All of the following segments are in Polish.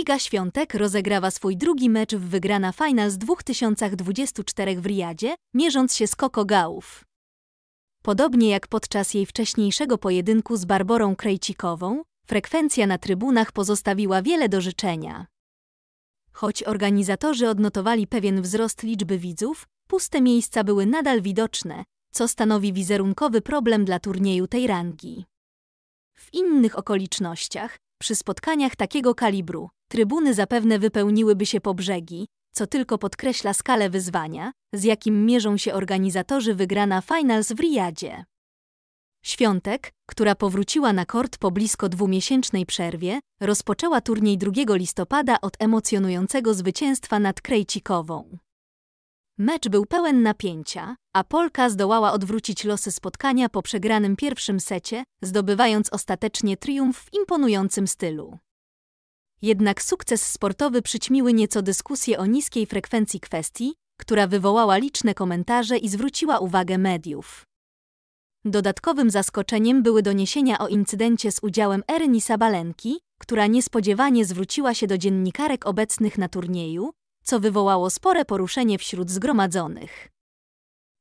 Iga Świątek rozegrała swój drugi mecz w wygrana Finals 2024 w Riyadzie, mierząc się z Koko Gałów. Podobnie jak podczas jej wcześniejszego pojedynku z Barborą Krejcikową, frekwencja na trybunach pozostawiła wiele do życzenia. Choć organizatorzy odnotowali pewien wzrost liczby widzów, puste miejsca były nadal widoczne, co stanowi wizerunkowy problem dla turnieju tej rangi. W innych okolicznościach przy spotkaniach takiego kalibru trybuny zapewne wypełniłyby się po brzegi, co tylko podkreśla skalę wyzwania, z jakim mierzą się organizatorzy wygrana finals w Riyadzie. Świątek, która powróciła na kort po blisko dwumiesięcznej przerwie, rozpoczęła turniej 2 listopada od emocjonującego zwycięstwa nad Krejcikową. Mecz był pełen napięcia, a Polka zdołała odwrócić losy spotkania po przegranym pierwszym secie, zdobywając ostatecznie triumf w imponującym stylu. Jednak sukces sportowy przyćmiły nieco dyskusje o niskiej frekwencji kwestii, która wywołała liczne komentarze i zwróciła uwagę mediów. Dodatkowym zaskoczeniem były doniesienia o incydencie z udziałem Eryni Sabalenki, która niespodziewanie zwróciła się do dziennikarek obecnych na turnieju, co wywołało spore poruszenie wśród zgromadzonych.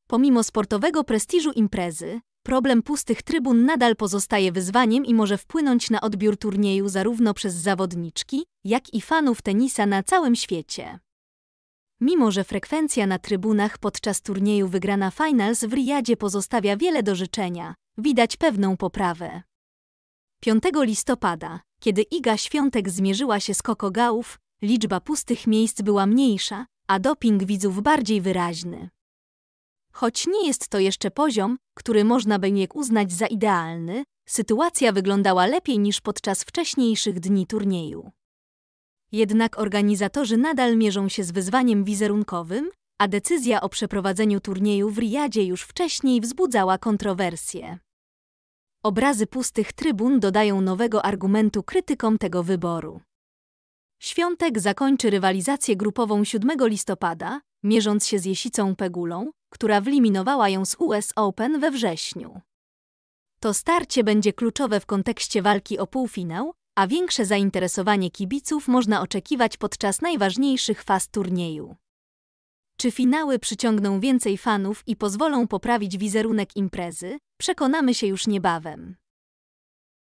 Pomimo sportowego prestiżu imprezy, problem pustych trybun nadal pozostaje wyzwaniem i może wpłynąć na odbiór turnieju zarówno przez zawodniczki, jak i fanów tenisa na całym świecie. Mimo, że frekwencja na trybunach podczas turnieju wygrana finals w Riyadzie pozostawia wiele do życzenia, widać pewną poprawę. 5 listopada, kiedy Iga Świątek zmierzyła się z Kokogałów, liczba pustych miejsc była mniejsza, a doping widzów bardziej wyraźny. Choć nie jest to jeszcze poziom, który można by nie uznać za idealny, sytuacja wyglądała lepiej niż podczas wcześniejszych dni turnieju. Jednak organizatorzy nadal mierzą się z wyzwaniem wizerunkowym, a decyzja o przeprowadzeniu turnieju w Riyadzie już wcześniej wzbudzała kontrowersje. Obrazy pustych trybun dodają nowego argumentu krytykom tego wyboru. Świątek zakończy rywalizację grupową 7 listopada, mierząc się z Jesicą Pegulą, która wyliminowała ją z US Open we wrześniu. To starcie będzie kluczowe w kontekście walki o półfinał, a większe zainteresowanie kibiców można oczekiwać podczas najważniejszych faz turnieju. Czy finały przyciągną więcej fanów i pozwolą poprawić wizerunek imprezy, przekonamy się już niebawem.